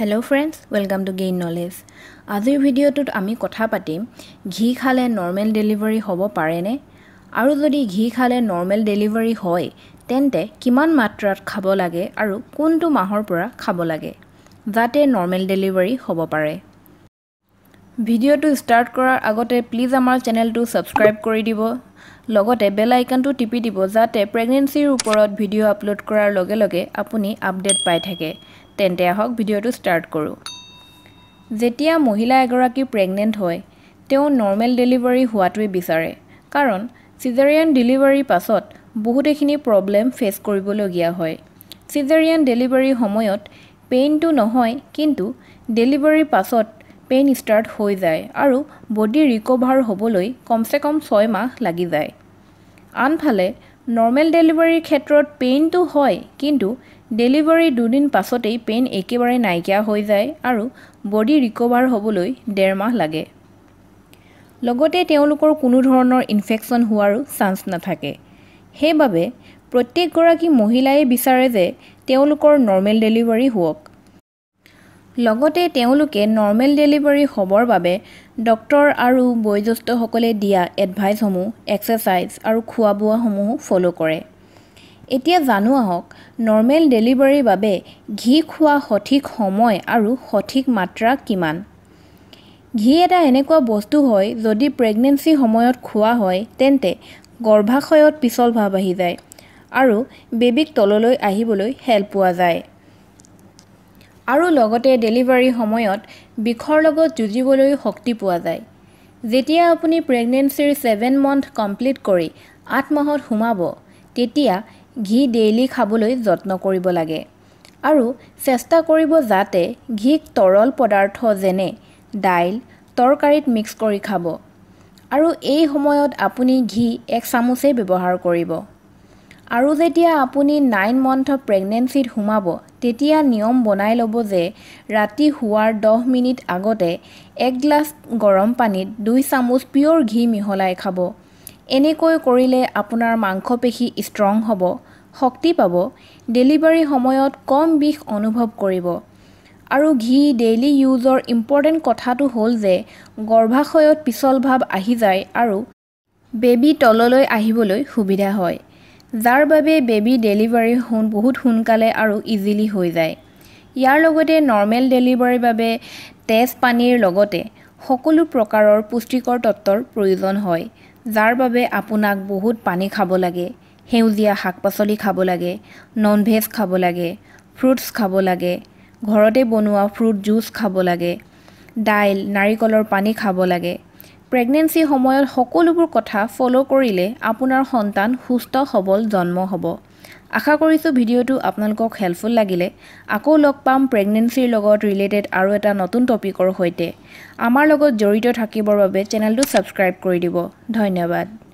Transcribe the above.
hello' friends welcome to gain knowledge আজিৰ ভিডিঅ'টোত আমি কথা পাতিম ঘি খালে নৰ্মেল ডেলিভাৰী হ'ব পাৰেনে আৰু যদি ঘি খালে নৰ্মেল ডেলিভাৰী হয় তেন্তে কিমান মাত্ৰাত খাব লাগে আৰু কোনটো মাহৰ পৰা খাব লাগে যাতে নৰ্মেল ডেলিভাৰী হ'ব পাৰে ভিডিঅ'টো ষ্টাৰ্ট কৰাৰ আগতে প্লিজ আমাৰ চেনেলটো ছাবস্ক্ৰাইব কৰি দিব লগতে বেল আইকনটো টিপি দিব যাতে প্ৰেগনেঞ্চিৰ ওপৰত ভিডিঅ' আপলোড কৰাৰ লগে লগে আপুনি আপডেট পাই থাকে তেন্তে আহক ভিডিঅ'টো ষ্টাৰ্ট কৰোঁ যেতিয়া মহিলা এগৰাকী প্ৰেগনেণ্ট হয় তেওঁ নৰ্মেল ডেলিভাৰী হোৱাটোৱে বিচাৰে কাৰণ চিজাৰিয়ান ডেলিভাৰীৰ পাছত বহুতেখিনি প্ৰব্লেম ফেচ কৰিবলগীয়া হয় চিজাৰিয়ান ডেলিভাৰীৰ সময়ত পেইনটো নহয় কিন্তু ডেলিভাৰীৰ পাছত পেইন ষ্টাৰ্ট হৈ যায় আৰু বডি ৰিকভাৰ হ'বলৈ কমচে কম ছয় মাহ লাগি যায় আনফালে নৰ্মেল ডেলিভাৰীৰ ক্ষেত্ৰত পেইনটো হয় কিন্তু ডেলিভাৰী দুদিন পাছতেই পেইন একেবাৰে নাইকিয়া হৈ যায় আৰু বডি ৰিকভাৰ হ'বলৈ ডেৰ মাহ লাগে লগতে তেওঁলোকৰ কোনো ধৰণৰ ইনফেকশ্যন হোৱাৰো চান্স নাথাকে সেইবাবে প্ৰত্যেকগৰাকী মহিলাই বিচাৰে যে তেওঁলোকৰ নৰ্মেল ডেলিভাৰী হওক লগতে তেওঁলোকে নৰ্মেল ডেলিভাৰী হ'বৰ বাবে ডক্টৰ আৰু বয়োজ্যেষ্ঠসকলে দিয়া এডভাইচসমূহ এক্সাৰচাইজ আৰু খোৱা বোৱাসমূহো ফ'ল' কৰে এতিয়া জানো আহক নৰ্মেল ডেলিভাৰীৰ বাবে ঘি খোৱা সঠিক সময় আৰু সঠিক মাত্ৰা কিমান ঘি এটা এনেকুৱা বস্তু হয় যদি প্ৰেগনেঞ্চি সময়ত খোৱা হয় তেন্তে গৰ্ভাশয়ত পিছল ভাৱ আহি যায় আৰু বেবীক তললৈ আহিবলৈ হেল্প পোৱা যায় আৰু লগতে ডেলিভাৰী সময়ত বিষৰ লগত যুঁজিবলৈ শক্তি পোৱা যায় যেতিয়া আপুনি প্ৰেগনেঞ্চিৰ ছেভেন মান্থ কমপ্লিট কৰি আঠ মাহত সোমাব তেতিয়া ঘি ডেইলি খাবলৈ যত্ন কৰিব লাগে আৰু চেষ্টা কৰিব যাতে ঘিক তৰল পদাৰ্থ যেনে দাইল তৰকাৰীত মিক্স কৰি খাব আৰু এই সময়ত আপুনি ঘি এক চামুচেই ব্যৱহাৰ কৰিব আৰু যেতিয়া আপুনি নাইন মন্থৰ প্ৰেগনেঞ্চিত সোমাব তেতিয়া নিয়ম বনাই ল'ব যে ৰাতি শোৱাৰ দহ মিনিট আগতে এক গ্লাছ গৰম পানীত দুই চামুচ পিয়ৰ ঘি মিহলাই খাব এনেকৈ কৰিলে আপোনাৰ মাংসপেশী ষ্ট্ৰং হ'ব শক্তি পাব ডেলিভাৰী সময়ত কম বিষ অনুভৱ কৰিব আৰু ঘি ডেইলি ইউজৰ ইম্পৰ্টেণ্ট কথাটো হ'ল যে গৰ্ভাশয়ত পিছল ভাৱ আহি যায় আৰু বেবী তললৈ আহিবলৈ সুবিধা হয় যাৰ বাবে বেবী ডেলিভাৰী হোন বহুত সোনকালে আৰু ইজিলি হৈ যায় ইয়াৰ লগতে নৰ্মেল ডেলিভাৰীৰ বাবে তেজ পানীৰ লগতে সকলো প্ৰকাৰৰ পুষ্টিকৰ তত্বৰ প্ৰয়োজন হয় যাৰ বাবে আপোনাক বহুত পানী খাব লাগে সেউজীয়া শাক পাচলি খাব লাগে নন ভেজ খাব লাগে ফ্ৰুটছ খাব লাগে ঘৰতে বনোৱা ফ্ৰুট জুচ খাব লাগে দাইল নাৰিকলৰ পানী খাব লাগে প্ৰেগনেঞ্চি সময়ত সকলোবোৰ কথা ফ'ল' কৰিলে আপোনাৰ সন্তান সুস্থ সবল জন্ম হ'ব আশা কৰিছোঁ ভিডিঅ'টো আপোনালোকক হেল্পফুল লাগিলে আকৌ লগ পাম প্ৰেগনেঞ্চিৰ লগত ৰিলেটেড আৰু এটা নতুন টপিকৰ সৈতে আমাৰ লগত জড়িত থাকিবৰ বাবে চেনেলটো ছাবস্ক্ৰাইব কৰি দিব ধন্যবাদ